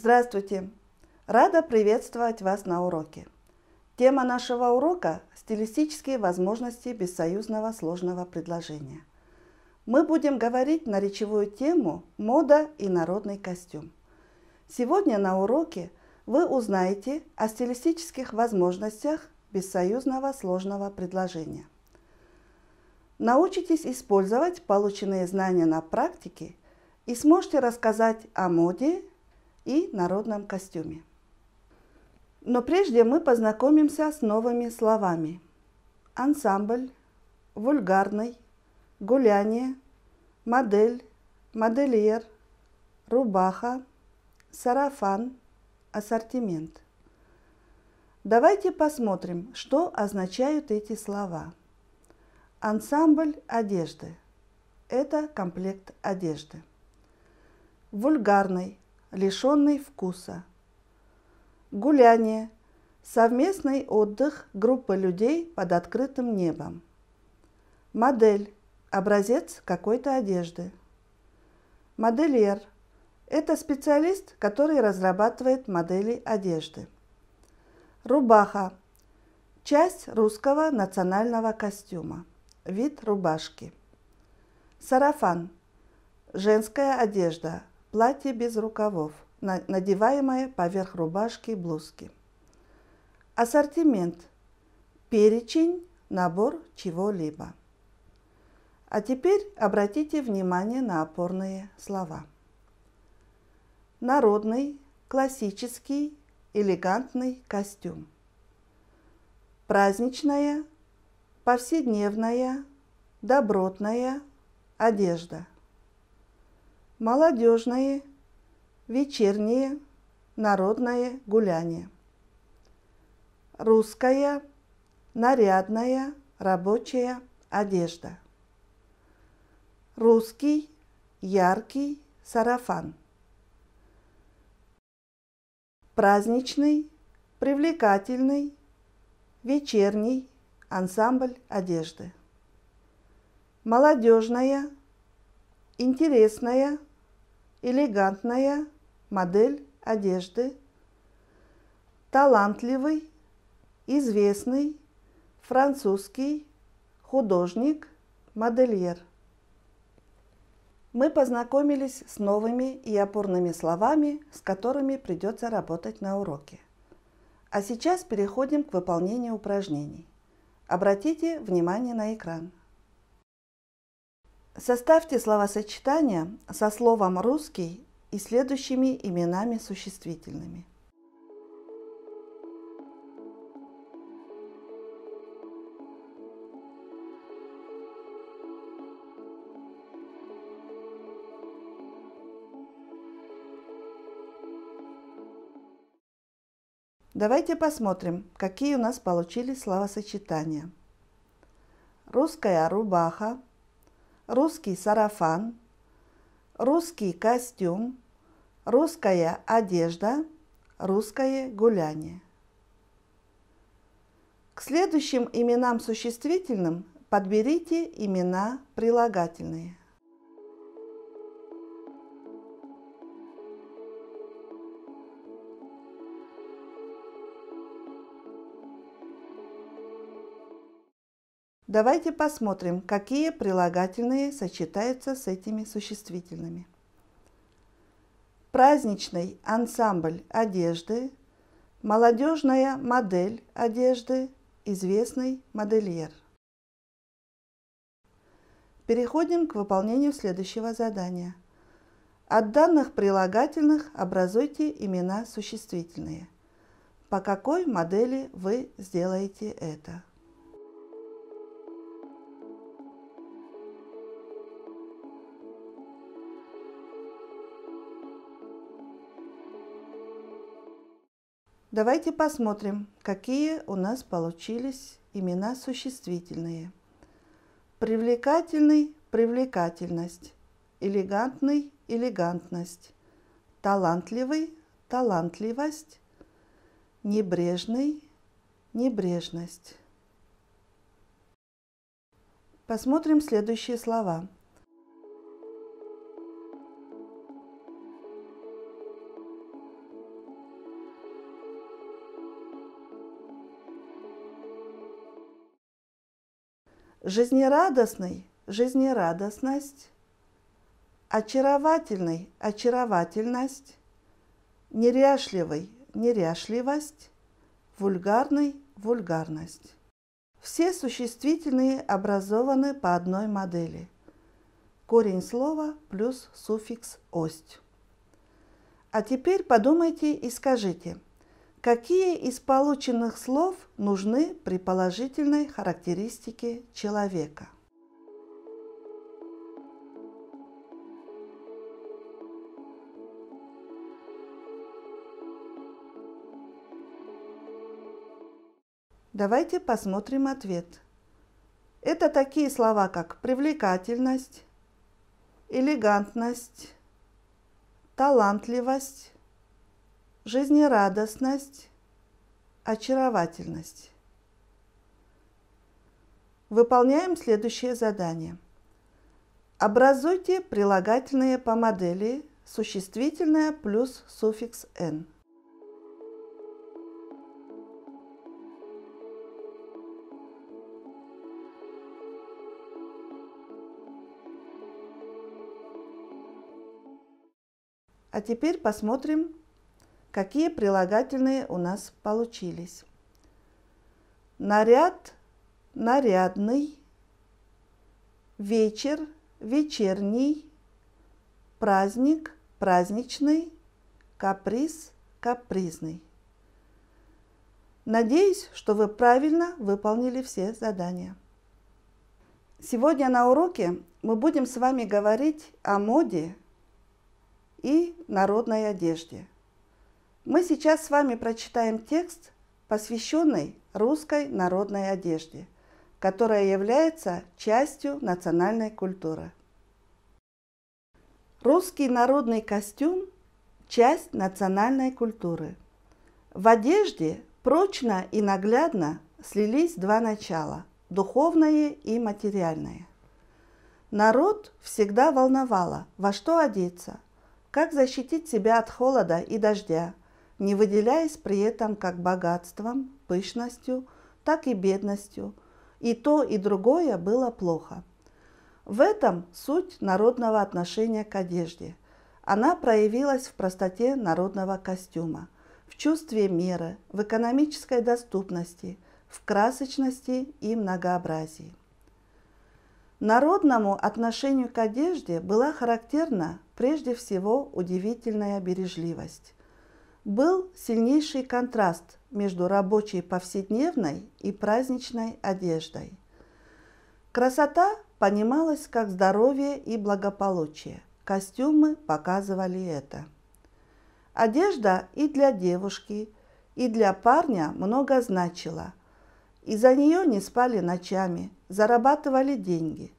Здравствуйте! Рада приветствовать вас на уроке. Тема нашего урока – стилистические возможности бессоюзного сложного предложения. Мы будем говорить на речевую тему «Мода и народный костюм». Сегодня на уроке вы узнаете о стилистических возможностях бессоюзного сложного предложения. Научитесь использовать полученные знания на практике и сможете рассказать о моде и народном костюме. Но прежде мы познакомимся с новыми словами. Ансамбль, вульгарный, гуляние, модель, модельер, рубаха, сарафан, ассортимент. Давайте посмотрим, что означают эти слова. Ансамбль одежды – это комплект одежды. Вульгарный лишенный вкуса. Гуляние – совместный отдых группы людей под открытым небом. Модель – образец какой-то одежды. Модельер – это специалист, который разрабатывает модели одежды. Рубаха – часть русского национального костюма, вид рубашки. Сарафан – женская одежда, платье без рукавов, надеваемое поверх рубашки и блузки. Ассортимент. Перечень, набор чего-либо. А теперь обратите внимание на опорные слова. Народный, классический, элегантный костюм. Праздничная, повседневная, добротная одежда – молодежные, вечерние, народное гуляние. Русская, нарядная, рабочая одежда. Русский, яркий сарафан. Праздничный, привлекательный, вечерний ансамбль одежды. Молодежная, интересная, элегантная модель одежды, талантливый, известный французский художник, модельер. Мы познакомились с новыми и опорными словами, с которыми придется работать на уроке. А сейчас переходим к выполнению упражнений. Обратите внимание на экран – Составьте словосочетание со словом «русский» и следующими именами существительными. Давайте посмотрим, какие у нас получились словосочетания. Русская рубаха – русский сарафан, русский костюм, русская одежда, русское гуляние. К следующим именам существительным подберите имена прилагательные. Давайте посмотрим, какие прилагательные сочетаются с этими существительными. Праздничный ансамбль одежды, молодежная модель одежды, известный модельер. Переходим к выполнению следующего задания. От данных прилагательных образуйте имена существительные. По какой модели вы сделаете это? Давайте посмотрим, какие у нас получились имена существительные. Привлекательный – привлекательность, элегантный – элегантность, талантливый – талантливость, небрежный – небрежность. Посмотрим следующие слова – жизнерадостный – жизнерадостность, очаровательный – очаровательность, неряшливый – неряшливость, вульгарный – вульгарность. Все существительные образованы по одной модели. Корень слова плюс суффикс «ость». А теперь подумайте и скажите – Какие из полученных слов нужны при положительной характеристике человека? Давайте посмотрим ответ. Это такие слова, как привлекательность, элегантность, талантливость, жизнерадостность, очаровательность. Выполняем следующее задание. Образуйте прилагательные по модели существительное плюс суффикс «н». А теперь посмотрим какие прилагательные у нас получились. Наряд – нарядный, вечер – вечерний, праздник – праздничный, каприз – капризный. Надеюсь, что вы правильно выполнили все задания. Сегодня на уроке мы будем с вами говорить о моде и народной одежде – мы сейчас с вами прочитаем текст, посвященный русской народной одежде, которая является частью национальной культуры. Русский народный костюм – часть национальной культуры. В одежде прочно и наглядно слились два начала – духовное и материальное. Народ всегда волновало, во что одеться, как защитить себя от холода и дождя – не выделяясь при этом как богатством, пышностью, так и бедностью. И то, и другое было плохо. В этом суть народного отношения к одежде. Она проявилась в простоте народного костюма, в чувстве меры, в экономической доступности, в красочности и многообразии. Народному отношению к одежде была характерна прежде всего удивительная бережливость был сильнейший контраст между рабочей повседневной и праздничной одеждой. Красота понималась как здоровье и благополучие. Костюмы показывали это. Одежда и для девушки, и для парня много значила. Из-за нее не спали ночами, зарабатывали деньги.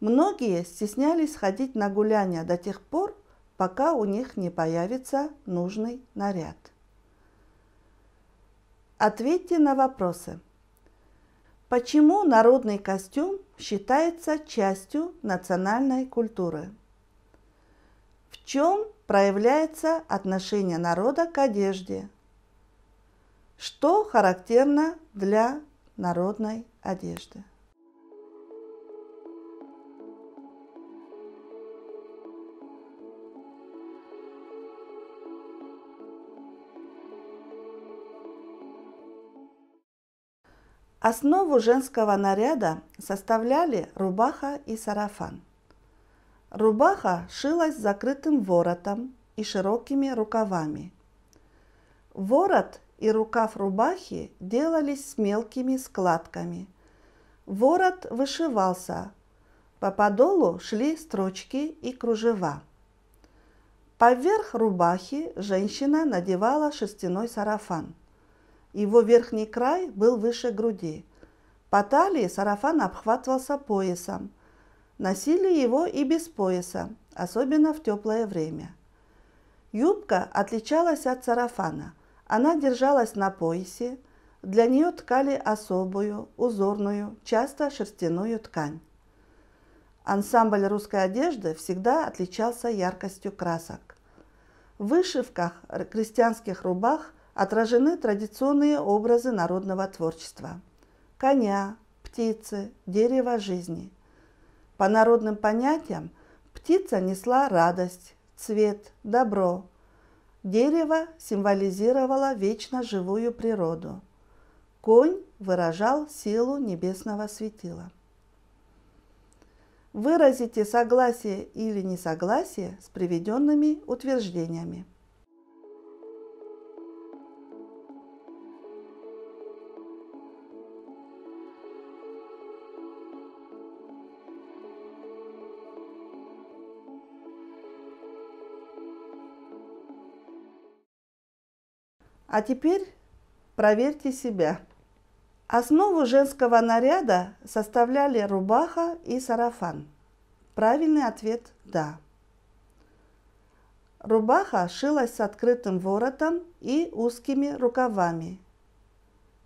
Многие стеснялись ходить на гуляния до тех пор, пока у них не появится нужный наряд. Ответьте на вопросы. Почему народный костюм считается частью национальной культуры? В чем проявляется отношение народа к одежде? Что характерно для народной одежды? Основу женского наряда составляли рубаха и сарафан. Рубаха шилась закрытым воротом и широкими рукавами. Ворот и рукав рубахи делались с мелкими складками. Ворот вышивался. По подолу шли строчки и кружева. Поверх рубахи женщина надевала шерстяной сарафан – его верхний край был выше груди. По талии сарафан обхватывался поясом. Носили его и без пояса, особенно в теплое время. Юбка отличалась от сарафана. Она держалась на поясе. Для нее ткали особую, узорную, часто шерстяную ткань. Ансамбль русской одежды всегда отличался яркостью красок. В вышивках, крестьянских рубах – отражены традиционные образы народного творчества – коня, птицы, дерево жизни. По народным понятиям птица несла радость, цвет, добро. Дерево символизировало вечно живую природу. Конь выражал силу небесного светила. Выразите согласие или несогласие с приведенными утверждениями. А теперь проверьте себя. Основу женского наряда составляли рубаха и сарафан. Правильный ответ – да. Рубаха шилась с открытым воротом и узкими рукавами.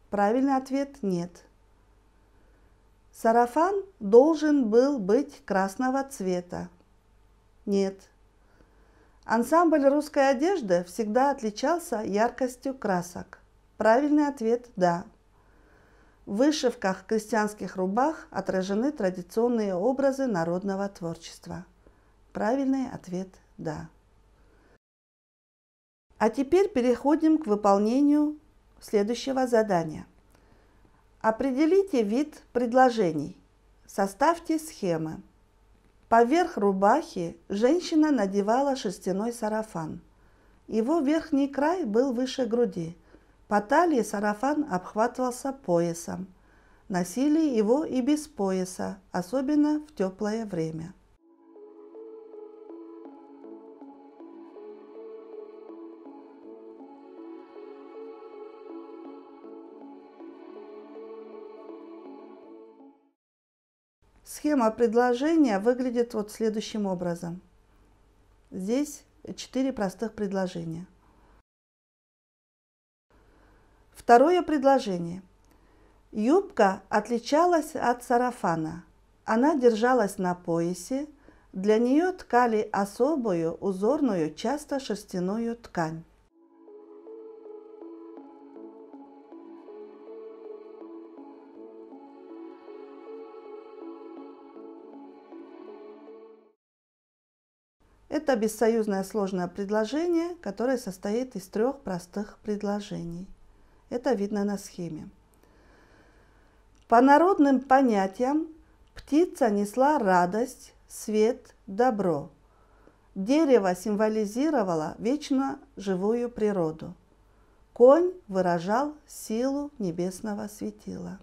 Правильный ответ – нет. Сарафан должен был быть красного цвета. Нет. Ансамбль русской одежды всегда отличался яркостью красок. Правильный ответ – да. В вышивках крестьянских рубах отражены традиционные образы народного творчества. Правильный ответ – да. А теперь переходим к выполнению следующего задания. Определите вид предложений. Составьте схемы. Поверх рубахи женщина надевала шерстяной сарафан. Его верхний край был выше груди. По талии сарафан обхватывался поясом. Носили его и без пояса, особенно в теплое время. Схема предложения выглядит вот следующим образом. Здесь четыре простых предложения. Второе предложение. Юбка отличалась от сарафана. Она держалась на поясе. Для нее ткали особую узорную, часто шерстяную ткань. Это бессоюзное сложное предложение, которое состоит из трех простых предложений. Это видно на схеме. По народным понятиям птица несла радость, свет, добро. Дерево символизировало вечно живую природу. Конь выражал силу небесного светила.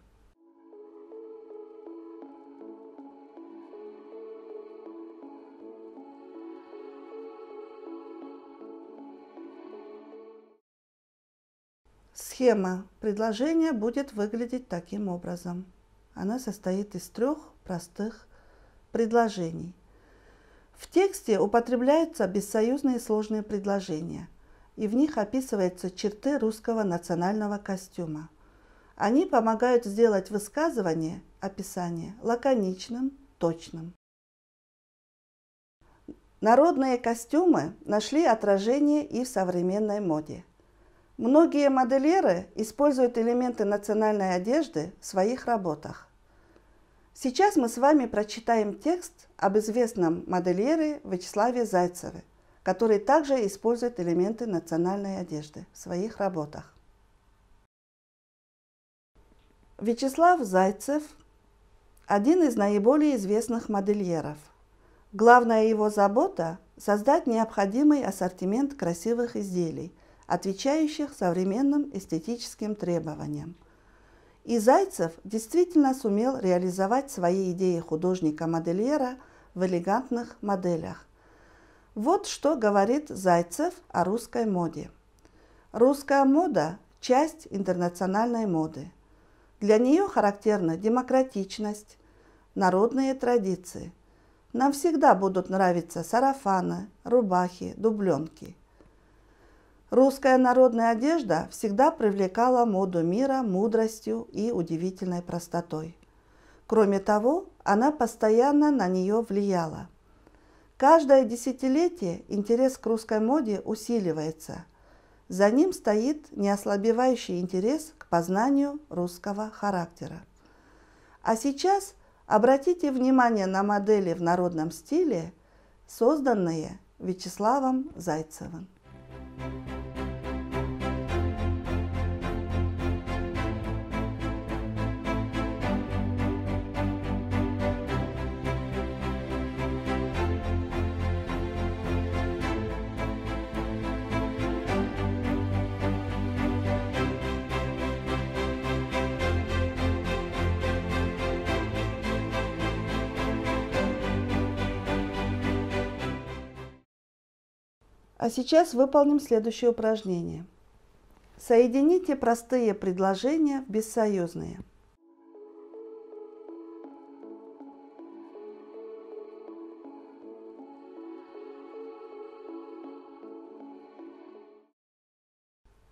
Схема предложения будет выглядеть таким образом. Она состоит из трех простых предложений. В тексте употребляются бессоюзные сложные предложения, и в них описываются черты русского национального костюма. Они помогают сделать высказывание, описание, лаконичным, точным. Народные костюмы нашли отражение и в современной моде – Многие модельеры используют элементы национальной одежды в своих работах. Сейчас мы с вами прочитаем текст об известном модельере Вячеславе Зайцеве, который также использует элементы национальной одежды в своих работах. Вячеслав Зайцев – один из наиболее известных модельеров. Главная его забота – создать необходимый ассортимент красивых изделий – отвечающих современным эстетическим требованиям. И Зайцев действительно сумел реализовать свои идеи художника-модельера в элегантных моделях. Вот что говорит Зайцев о русской моде. Русская мода – часть интернациональной моды. Для нее характерна демократичность, народные традиции. Нам всегда будут нравиться сарафаны, рубахи, дубленки – Русская народная одежда всегда привлекала моду мира мудростью и удивительной простотой. Кроме того, она постоянно на нее влияла. Каждое десятилетие интерес к русской моде усиливается. За ним стоит неослабевающий интерес к познанию русского характера. А сейчас обратите внимание на модели в народном стиле, созданные Вячеславом Зайцевым. thank you А сейчас выполним следующее упражнение. Соедините простые предложения в бессоюзные.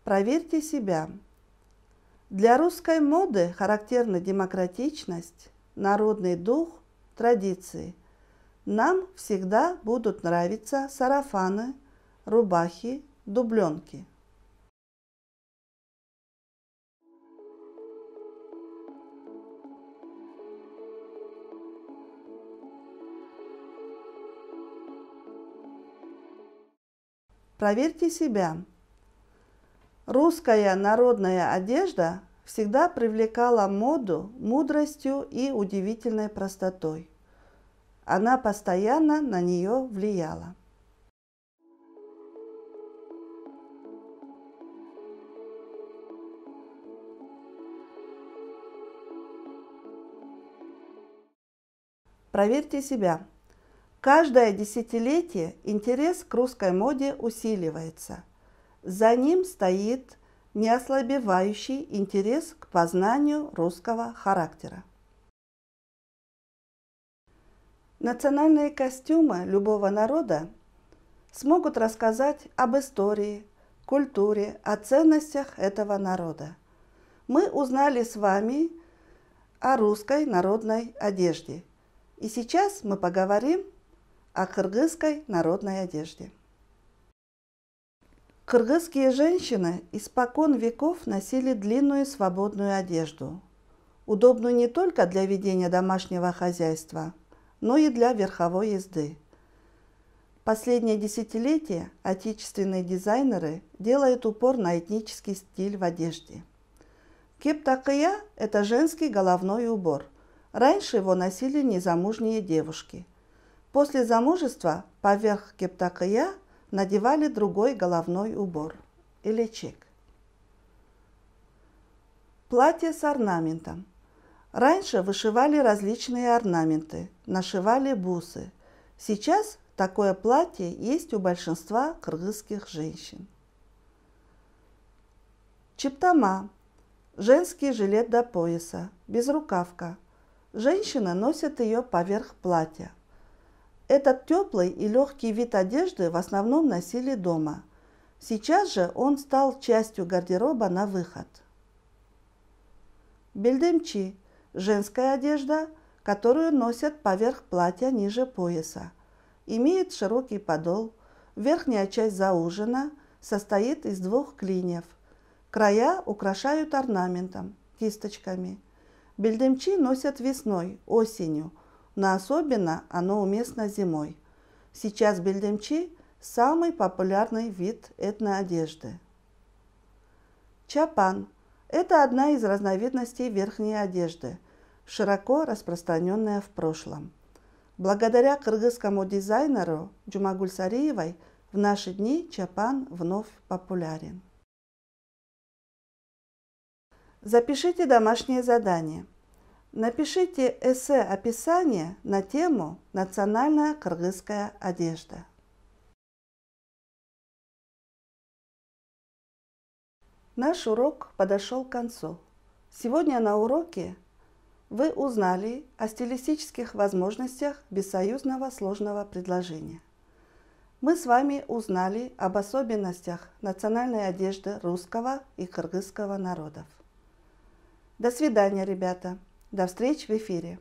Проверьте себя. Для русской моды характерна демократичность, народный дух, традиции. Нам всегда будут нравиться сарафаны, рубахи, дубленки. Проверьте себя. Русская народная одежда всегда привлекала моду мудростью и удивительной простотой. Она постоянно на нее влияла. Проверьте себя. Каждое десятилетие интерес к русской моде усиливается. За ним стоит неослабевающий интерес к познанию русского характера. Национальные костюмы любого народа смогут рассказать об истории, культуре, о ценностях этого народа. Мы узнали с вами о русской народной одежде – и сейчас мы поговорим о кыргызской народной одежде. Кыргызские женщины испокон веков носили длинную свободную одежду, удобную не только для ведения домашнего хозяйства, но и для верховой езды. Последнее десятилетие отечественные дизайнеры делают упор на этнический стиль в одежде. Кептакыя – это женский головной убор – Раньше его носили незамужние девушки. После замужества поверх кептакая надевали другой головной убор – илечек. Платье с орнаментом. Раньше вышивали различные орнаменты, нашивали бусы. Сейчас такое платье есть у большинства кыргызских женщин. Чептама – женский жилет до пояса, без рукавка. Женщина носит ее поверх платья. Этот теплый и легкий вид одежды в основном носили дома. Сейчас же он стал частью гардероба на выход. Бельдемчи – женская одежда, которую носят поверх платья ниже пояса. Имеет широкий подол, верхняя часть заужена, состоит из двух клиньев. Края украшают орнаментом, кисточками – Бельдемчи носят весной, осенью, но особенно оно уместно зимой. Сейчас бельдемчи – самый популярный вид этноодежды. Чапан – это одна из разновидностей верхней одежды, широко распространенная в прошлом. Благодаря кыргызскому дизайнеру Джумагуль Сариевой в наши дни чапан вновь популярен. Запишите домашнее задание. Напишите эссе-описание на тему «Национальная кыргызская одежда». Наш урок подошел к концу. Сегодня на уроке вы узнали о стилистических возможностях бессоюзного сложного предложения. Мы с вами узнали об особенностях национальной одежды русского и кыргызского народов. До свидания, ребята. До встречи в эфире.